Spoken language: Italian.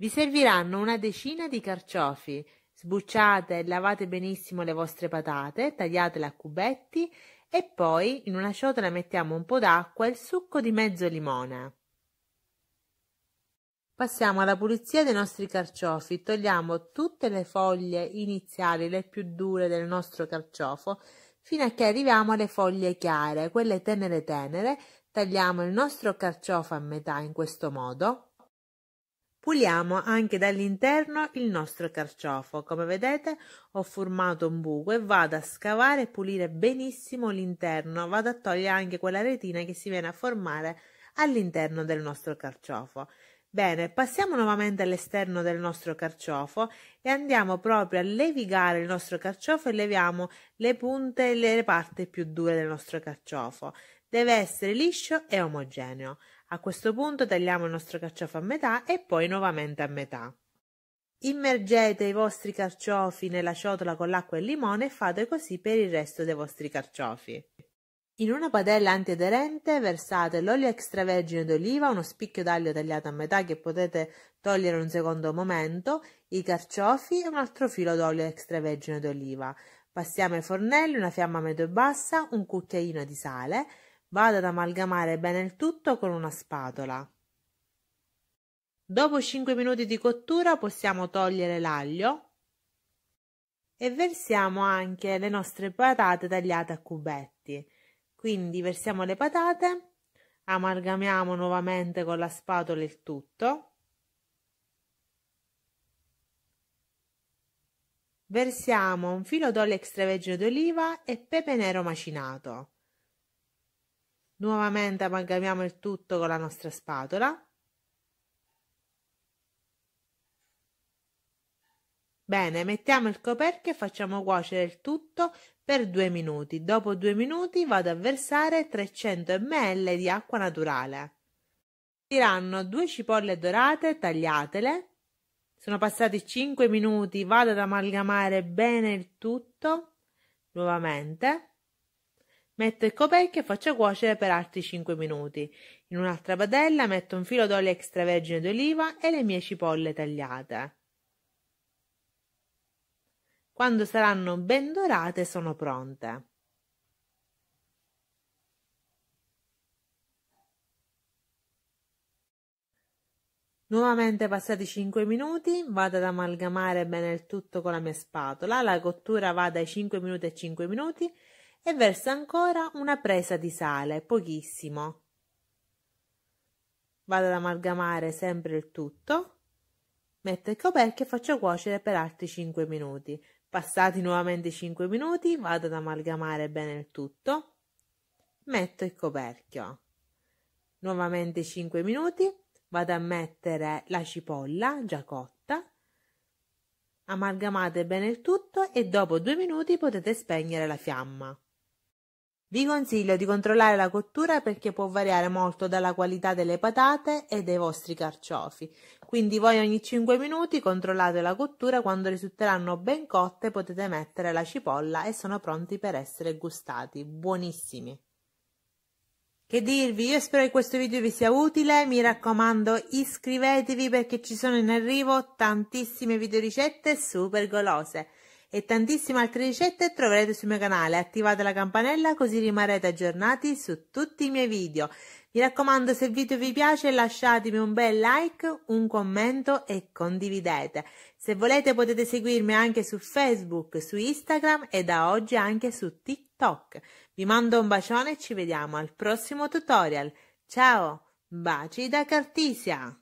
Vi serviranno una decina di carciofi. Sbucciate e lavate benissimo le vostre patate, tagliatele a cubetti e poi in una ciotola mettiamo un po' d'acqua e il succo di mezzo limone. Passiamo alla pulizia dei nostri carciofi. Togliamo tutte le foglie iniziali, le più dure del nostro carciofo, fino a che arriviamo alle foglie chiare, quelle tenere tenere. Tagliamo il nostro carciofo a metà in questo modo. Puliamo anche dall'interno il nostro carciofo. Come vedete ho formato un buco e vado a scavare e pulire benissimo l'interno. Vado a togliere anche quella retina che si viene a formare all'interno del nostro carciofo. Bene, passiamo nuovamente all'esterno del nostro carciofo e andiamo proprio a levigare il nostro carciofo e leviamo le punte e le parti più dure del nostro carciofo. Deve essere liscio e omogeneo. A questo punto tagliamo il nostro carciofo a metà e poi nuovamente a metà. Immergete i vostri carciofi nella ciotola con l'acqua e il limone e fate così per il resto dei vostri carciofi. In una padella antiaderente versate l'olio extravergine d'oliva, uno spicchio d'aglio tagliato a metà che potete togliere un secondo momento, i carciofi e un altro filo d'olio extravergine d'oliva. Passiamo ai fornelli, una fiamma medio bassa, un cucchiaino di sale Vado ad amalgamare bene il tutto con una spatola. Dopo 5 minuti di cottura possiamo togliere l'aglio e versiamo anche le nostre patate tagliate a cubetti. Quindi versiamo le patate, amalgamiamo nuovamente con la spatola il tutto, versiamo un filo d'olio extravergine d'oliva e pepe nero macinato. Nuovamente amalgamiamo il tutto con la nostra spatola. Bene, mettiamo il coperchio e facciamo cuocere il tutto per due minuti. Dopo due minuti vado a versare 300 ml di acqua naturale. Tiranno due cipolle dorate, tagliatele. Sono passati 5 minuti, vado ad amalgamare bene il tutto nuovamente. Metto il coperchio e faccio cuocere per altri 5 minuti. In un'altra padella metto un filo d'olio extravergine d'oliva e le mie cipolle tagliate. Quando saranno ben dorate sono pronte. Nuovamente passati 5 minuti vado ad amalgamare bene il tutto con la mia spatola, la cottura va dai 5 minuti ai 5 minuti e versa ancora una presa di sale, pochissimo. Vado ad amalgamare sempre il tutto. Metto il coperchio e faccio cuocere per altri 5 minuti. Passati nuovamente 5 minuti, vado ad amalgamare bene il tutto. Metto il coperchio. Nuovamente 5 minuti, vado a mettere la cipolla già cotta. Amalgamate bene il tutto e dopo 2 minuti potete spegnere la fiamma. Vi consiglio di controllare la cottura perché può variare molto dalla qualità delle patate e dei vostri carciofi. Quindi voi ogni 5 minuti controllate la cottura, quando risulteranno ben cotte potete mettere la cipolla e sono pronti per essere gustati. Buonissimi! Che dirvi, io spero che questo video vi sia utile, mi raccomando iscrivetevi perché ci sono in arrivo tantissime videoricette super golose e tantissime altre ricette troverete sul mio canale. Attivate la campanella così rimarrete aggiornati su tutti i miei video. Mi raccomando, se il video vi piace lasciatemi un bel like, un commento e condividete. Se volete potete seguirmi anche su Facebook, su Instagram e da oggi anche su TikTok. Vi mando un bacione e ci vediamo al prossimo tutorial. Ciao, baci da Cartisia!